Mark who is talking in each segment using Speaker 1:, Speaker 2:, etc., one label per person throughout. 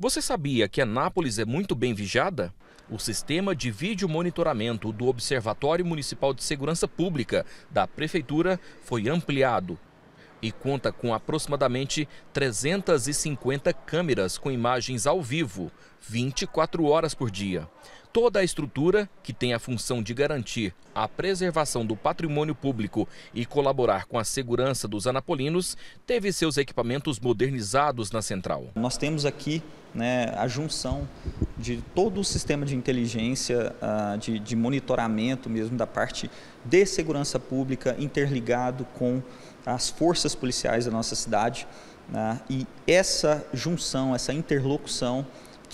Speaker 1: Você sabia que Anápolis é muito bem vigiada? O sistema de vídeo monitoramento do Observatório Municipal de Segurança Pública da Prefeitura foi ampliado e conta com aproximadamente 350 câmeras com imagens ao vivo, 24 horas por dia. Toda a estrutura, que tem a função de garantir a preservação do patrimônio público e colaborar com a segurança dos anapolinos, teve seus equipamentos modernizados na central. Nós temos aqui
Speaker 2: né, a junção de todo o sistema de inteligência, ah, de, de monitoramento mesmo da parte de segurança pública interligado com as forças policiais da nossa cidade. Né, e essa junção, essa interlocução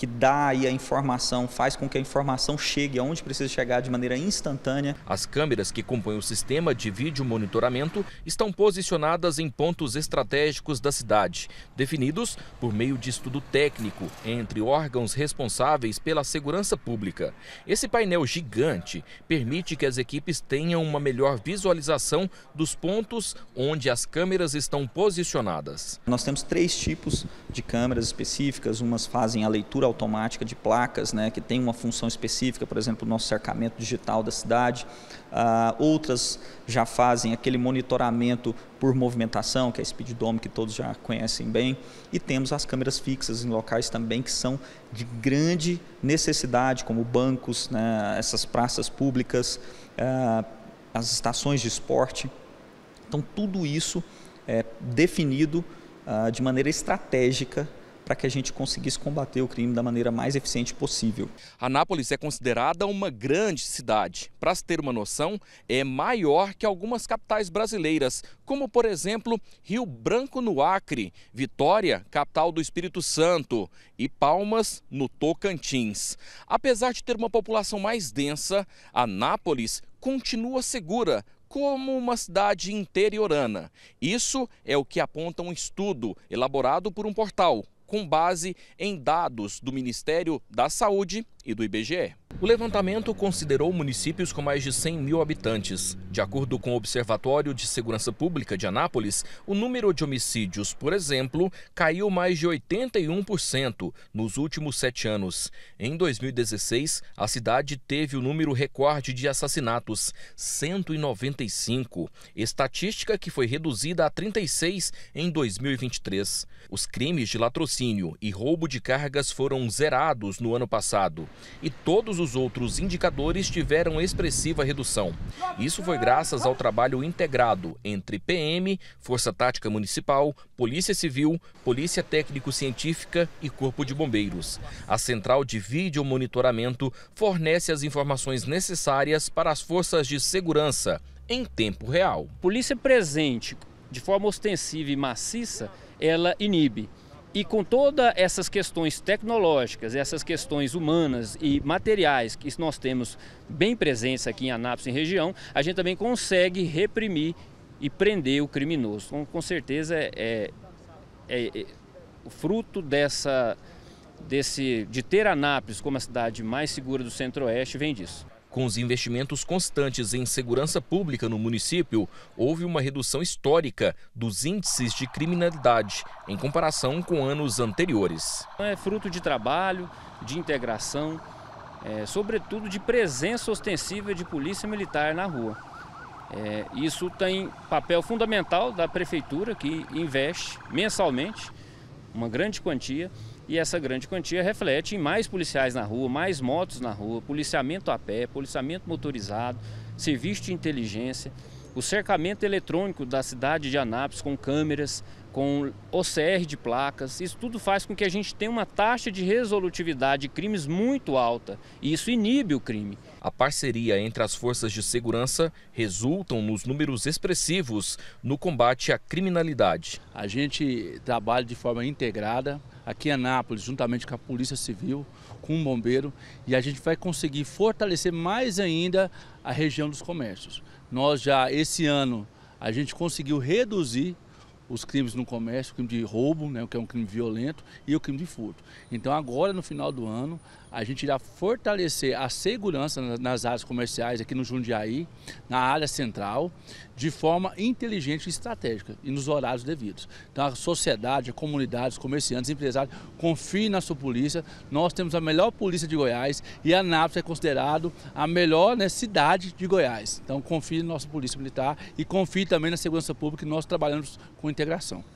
Speaker 2: que dá aí a informação, faz com que a informação chegue aonde precisa chegar de maneira instantânea. As câmeras que compõem o sistema de vídeo monitoramento estão posicionadas
Speaker 1: em pontos estratégicos da cidade, definidos por meio de estudo técnico entre órgãos responsáveis pela segurança pública. Esse painel gigante permite que as equipes tenham uma melhor visualização dos pontos onde as câmeras estão
Speaker 2: posicionadas. Nós temos três tipos de câmeras específicas, umas fazem a leitura automática de placas, né, que tem uma função específica, por exemplo, o nosso cercamento digital da cidade. Uh, outras já fazem aquele monitoramento por movimentação, que é a Dome que todos já conhecem bem. E temos as câmeras fixas em locais também que são de grande necessidade, como bancos, né, essas praças públicas, uh, as estações de esporte. Então, tudo isso é definido uh, de maneira estratégica para que a gente conseguisse combater o crime da maneira mais eficiente possível.
Speaker 1: Anápolis é considerada uma grande cidade. Para se ter uma noção, é maior que algumas capitais brasileiras, como por exemplo Rio Branco no Acre, Vitória, capital do Espírito Santo, e Palmas no Tocantins. Apesar de ter uma população mais densa, Anápolis continua segura como uma cidade interiorana. Isso é o que aponta um estudo elaborado por um portal, com base em dados do Ministério da Saúde e do IBGE. O levantamento considerou municípios com mais de 100 mil habitantes. De acordo com o Observatório de Segurança Pública de Anápolis, o número de homicídios, por exemplo, caiu mais de 81% nos últimos sete anos. Em 2016, a cidade teve o número recorde de assassinatos, 195, estatística que foi reduzida a 36 em 2023. Os crimes de latrocínio e roubo de cargas foram zerados no ano passado e todos os os outros indicadores tiveram expressiva redução. Isso foi graças ao trabalho integrado entre PM, Força Tática Municipal, Polícia Civil, Polícia Técnico-Científica e Corpo de Bombeiros. A central de vídeo monitoramento fornece as informações necessárias para as forças de segurança em tempo real. Polícia presente de
Speaker 3: forma ostensiva e maciça, ela inibe. E com todas essas questões tecnológicas, essas questões humanas e materiais que nós temos bem presentes aqui em Anápolis em região, a gente também consegue reprimir e prender o criminoso. Então, com certeza, é, é, é fruto dessa,
Speaker 1: desse, de ter Anápolis como a cidade mais segura do Centro-Oeste vem disso. Com os investimentos constantes em segurança pública no município, houve uma redução histórica dos índices de criminalidade em comparação com anos anteriores. É
Speaker 3: fruto de trabalho, de integração, é, sobretudo de presença ostensiva de polícia militar na rua. É, isso tem papel fundamental da prefeitura, que investe mensalmente uma grande quantia e essa grande quantia reflete em mais policiais na rua, mais motos na rua, policiamento a pé, policiamento motorizado, serviço de inteligência, o cercamento eletrônico da cidade de Anápolis com câmeras, com OCR de placas. Isso tudo faz com que a gente tenha uma taxa
Speaker 1: de resolutividade de crimes muito alta e isso inibe o crime. A parceria entre as forças de segurança resultam nos números expressivos no combate à
Speaker 4: criminalidade. A gente trabalha de forma integrada, aqui em Anápolis, juntamente com a Polícia Civil, com o Bombeiro, e a gente vai conseguir fortalecer mais ainda a região dos comércios. Nós já, esse ano, a gente conseguiu reduzir os crimes no comércio, o crime de roubo, né, que é um crime violento, e o crime de furto. Então, agora no final do ano, a gente irá fortalecer a segurança nas áreas comerciais aqui no Jundiaí, na área central, de forma inteligente e estratégica e nos horários devidos. Então, a sociedade, a comunidade, os comerciantes, empresários, confiem na sua polícia. Nós temos a melhor polícia de Goiás e Anápolis é considerado a melhor né, cidade de Goiás. Então, confie na nossa polícia militar e confie também na segurança pública que nós trabalhamos com integração.